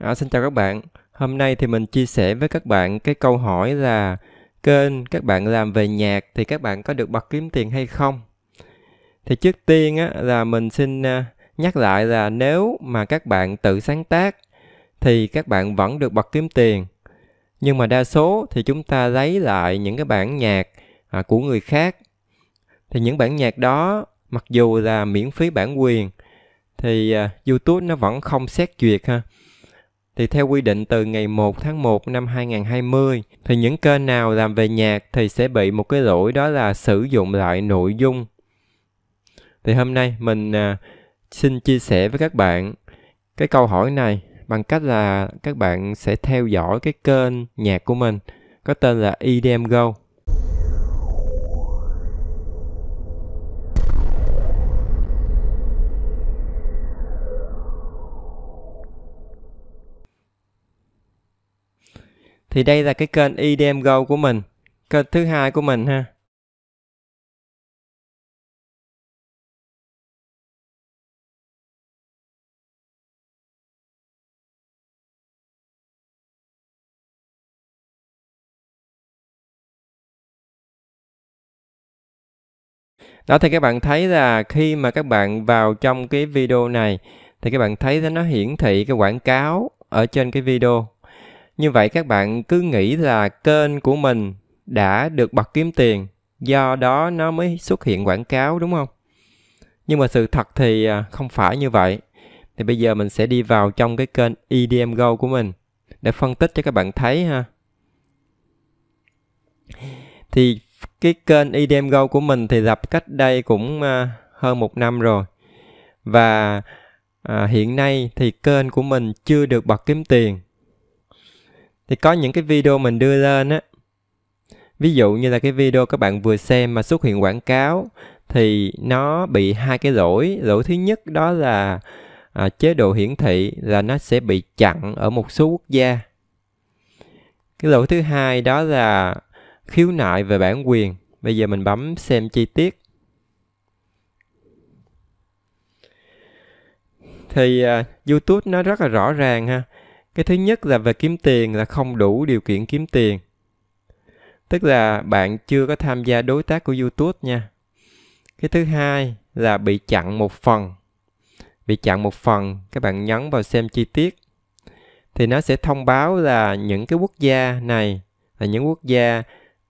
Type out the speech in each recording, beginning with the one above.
À, xin chào các bạn. Hôm nay thì mình chia sẻ với các bạn cái câu hỏi là kênh các bạn làm về nhạc thì các bạn có được bật kiếm tiền hay không? Thì trước tiên á, là mình xin à, nhắc lại là nếu mà các bạn tự sáng tác thì các bạn vẫn được bật kiếm tiền. Nhưng mà đa số thì chúng ta lấy lại những cái bản nhạc à, của người khác. Thì những bản nhạc đó mặc dù là miễn phí bản quyền thì à, YouTube nó vẫn không xét duyệt ha thì theo quy định từ ngày 1 tháng 1 năm 2020 thì những kênh nào làm về nhạc thì sẽ bị một cái lỗi đó là sử dụng lại nội dung. Thì hôm nay mình à, xin chia sẻ với các bạn cái câu hỏi này bằng cách là các bạn sẽ theo dõi cái kênh nhạc của mình có tên là EDM Go thì đây là cái kênh EDM Go của mình kênh thứ hai của mình ha Đó thì các bạn thấy là khi mà các bạn vào trong cái video này thì các bạn thấy nó hiển thị cái quảng cáo ở trên cái video như vậy các bạn cứ nghĩ là kênh của mình đã được bật kiếm tiền, do đó nó mới xuất hiện quảng cáo đúng không? Nhưng mà sự thật thì à, không phải như vậy. Thì bây giờ mình sẽ đi vào trong cái kênh EDM Go của mình để phân tích cho các bạn thấy ha. Thì cái kênh EDM Go của mình thì lập cách đây cũng à, hơn một năm rồi. Và à, hiện nay thì kênh của mình chưa được bật kiếm tiền thì có những cái video mình đưa lên á ví dụ như là cái video các bạn vừa xem mà xuất hiện quảng cáo thì nó bị hai cái lỗi lỗi thứ nhất đó là à, chế độ hiển thị là nó sẽ bị chặn ở một số quốc gia cái lỗi thứ hai đó là khiếu nại về bản quyền bây giờ mình bấm xem chi tiết thì uh, YouTube nó rất là rõ ràng ha cái thứ nhất là về kiếm tiền là không đủ điều kiện kiếm tiền tức là bạn chưa có tham gia đối tác của youtube nha cái thứ hai là bị chặn một phần bị chặn một phần các bạn nhấn vào xem chi tiết thì nó sẽ thông báo là những cái quốc gia này là những quốc gia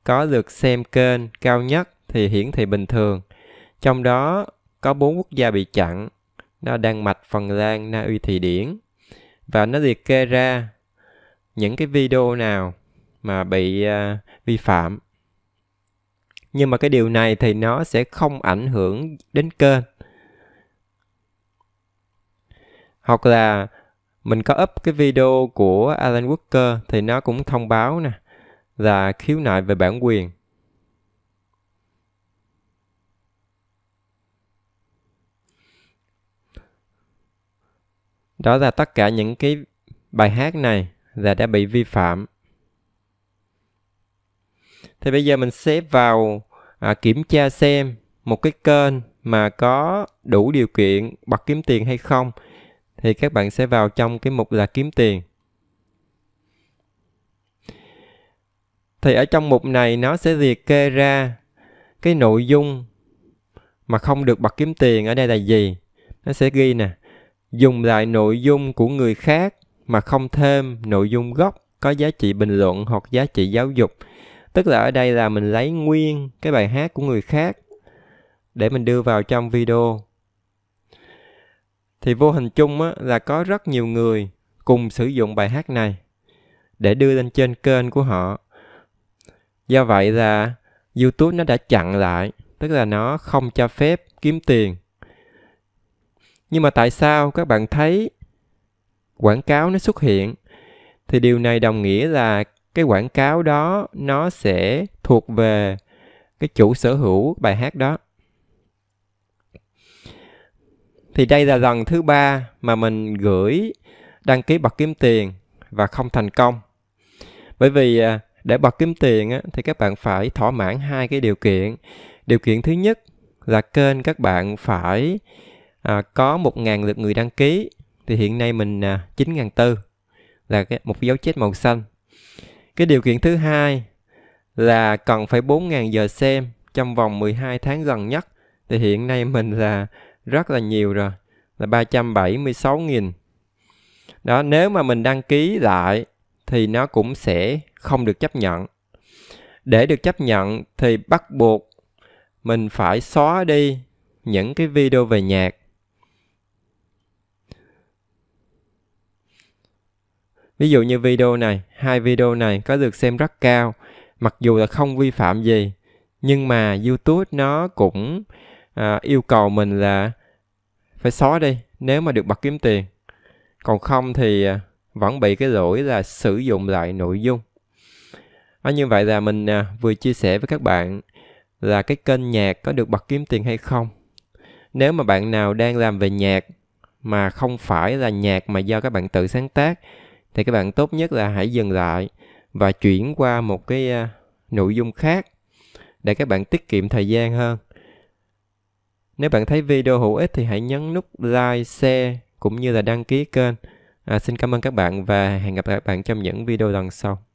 có lượt xem kênh cao nhất thì hiển thị bình thường trong đó có bốn quốc gia bị chặn đó Đan Mạch, Phần Lan, Na Uy, Thụy Điển và nó liệt kê ra những cái video nào mà bị uh, vi phạm nhưng mà cái điều này thì nó sẽ không ảnh hưởng đến kênh hoặc là mình có up cái video của Alan Walker thì nó cũng thông báo nè là khiếu nại về bản quyền đó là tất cả những cái bài hát này là đã bị vi phạm thì bây giờ mình sẽ vào à, kiểm tra xem một cái kênh mà có đủ điều kiện bật kiếm tiền hay không thì các bạn sẽ vào trong cái mục là kiếm tiền thì ở trong mục này nó sẽ liệt kê ra cái nội dung mà không được bật kiếm tiền ở đây là gì nó sẽ ghi nè dùng lại nội dung của người khác mà không thêm nội dung gốc có giá trị bình luận hoặc giá trị giáo dục tức là ở đây là mình lấy nguyên cái bài hát của người khác để mình đưa vào trong video thì vô hình chung á, là có rất nhiều người cùng sử dụng bài hát này để đưa lên trên kênh của họ do vậy là youtube nó đã chặn lại tức là nó không cho phép kiếm tiền nhưng mà tại sao các bạn thấy quảng cáo nó xuất hiện thì điều này đồng nghĩa là cái quảng cáo đó nó sẽ thuộc về cái chủ sở hữu bài hát đó thì đây là lần thứ ba mà mình gửi đăng ký bật kiếm tiền và không thành công bởi vì à, để bật kiếm tiền thì các bạn phải thỏa mãn hai cái điều kiện điều kiện thứ nhất là kênh các bạn phải à, có 1.000 lượt người đăng ký thì hiện nay mình à, 9.400 là cái, một dấu chết màu xanh. Cái điều kiện thứ hai là cần phải 4.000 giờ xem trong vòng 12 tháng gần nhất thì hiện nay mình là rất là nhiều rồi là 376.000 đó nếu mà mình đăng ký lại thì nó cũng sẽ không được chấp nhận để được chấp nhận thì bắt buộc mình phải xóa đi những cái video về nhạc Ví dụ như video này, hai video này có được xem rất cao, mặc dù là không vi phạm gì, nhưng mà YouTube nó cũng à, yêu cầu mình là phải xóa đi nếu mà được bật kiếm tiền. Còn không thì à, vẫn bị cái lỗi là sử dụng lại nội dung. À, như vậy là mình à, vừa chia sẻ với các bạn là cái kênh nhạc có được bật kiếm tiền hay không. Nếu mà bạn nào đang làm về nhạc mà không phải là nhạc mà do các bạn tự sáng tác thì các bạn tốt nhất là hãy dừng lại và chuyển qua một cái à, nội dung khác để các bạn tiết kiệm thời gian hơn. Nếu bạn thấy video hữu ích thì hãy nhấn nút like, share cũng như là đăng ký kênh. À, xin cảm ơn các bạn và hẹn gặp lại các bạn trong những video lần sau.